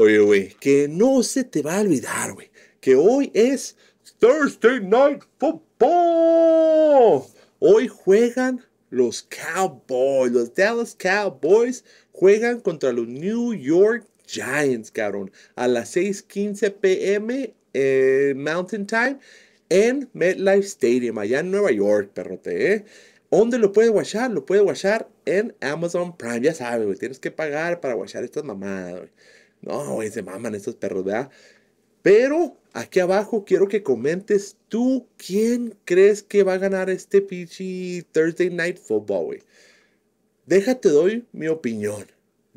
Oye, güey, que no se te va a olvidar, güey, que hoy es Thursday Night Football. Hoy juegan los Cowboys, los Dallas Cowboys juegan contra los New York Giants, cabrón, a las 6:15 pm eh, Mountain Time en MetLife Stadium, allá en Nueva York, perrote, ¿eh? ¿Dónde lo puedes guachar? Lo puedes guachar en Amazon Prime, ya sabes, güey, tienes que pagar para guachar estas mamadas, güey. No, güey, se maman estos perros, ¿verdad? Pero aquí abajo quiero que comentes tú quién crees que va a ganar este pinche Thursday Night Football, güey. Déjate, doy mi opinión.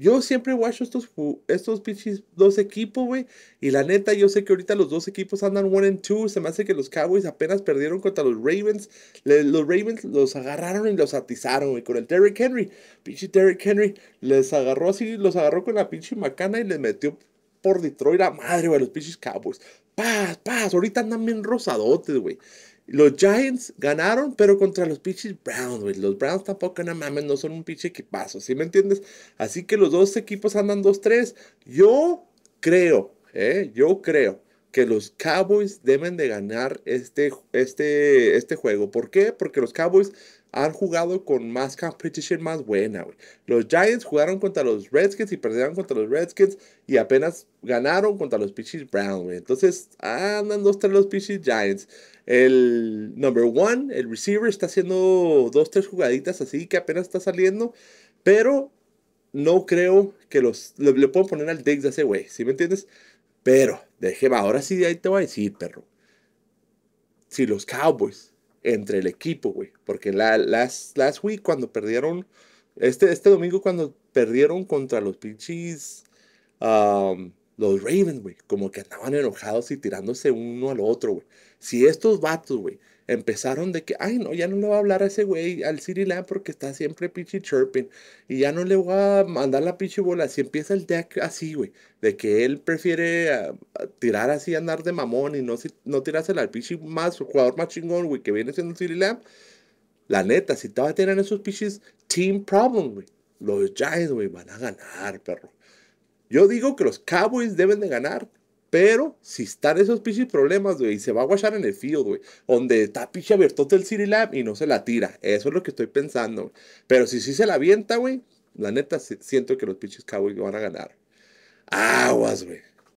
Yo siempre guacho estos, estos pinches dos equipos, güey. Y la neta, yo sé que ahorita los dos equipos andan one and two. Se me hace que los Cowboys apenas perdieron contra los Ravens. los Ravens los agarraron y los atizaron, güey, con el Derrick Henry. Pinche Derrick Henry les agarró así, los agarró con la pinche macana y les metió por Detroit a madre, güey, los pinches Cowboys. Paz, paz, ahorita andan bien rosadotes, güey. Los Giants ganaron, pero contra los pitches Browns, güey. Los Browns tampoco, no mames, no son un pinche equipazo, ¿sí me entiendes? Así que los dos equipos andan 2-3. Yo creo, ¿eh? Yo creo que los Cowboys deben de ganar este, este, este juego. ¿Por qué? Porque los Cowboys han jugado con más competition más buena, güey. Los Giants jugaron contra los Redskins y perdieron contra los Redskins y apenas ganaron contra los pittsburgh Brown, güey. Entonces, andan dos, tres los pittsburgh Giants. El number one, el receiver, está haciendo dos, tres jugaditas así que apenas está saliendo, pero no creo que los... Le, puedo poner al dex de ese güey, ¿sí me entiendes? Pero, déjeme, ahora sí, ahí te voy a decir, perro. Si los Cowboys, entre el equipo, güey, porque la, las, week cuando perdieron, este, este domingo cuando perdieron contra los pinches, um, los Ravens, güey, como que andaban enojados y tirándose uno al otro, güey. Si estos vatos, güey, empezaron de que, ay, no, ya no le va a hablar a ese güey, al City porque está siempre pinche chirping. Y ya no le va a mandar la pinche bola. Si empieza el deck así, güey, de que él prefiere ah, ah, tirar así, andar de mamón y no, si, no tirársela al pinche más, jugador más chingón, güey, que viene siendo el City La neta, si estaba teniendo esos pichis team problem, güey, los Giants, güey, van a ganar, perro. Yo digo que los Cowboys deben de ganar pero si están esos pinches problemas, güey, y se va a guachar en el field, güey, donde está pinche abierto el Cirilab y no se la tira. Eso es lo que estoy pensando. Pero si sí se la avienta, güey, la neta siento que los pinches Cowboys van a ganar. Aguas, güey.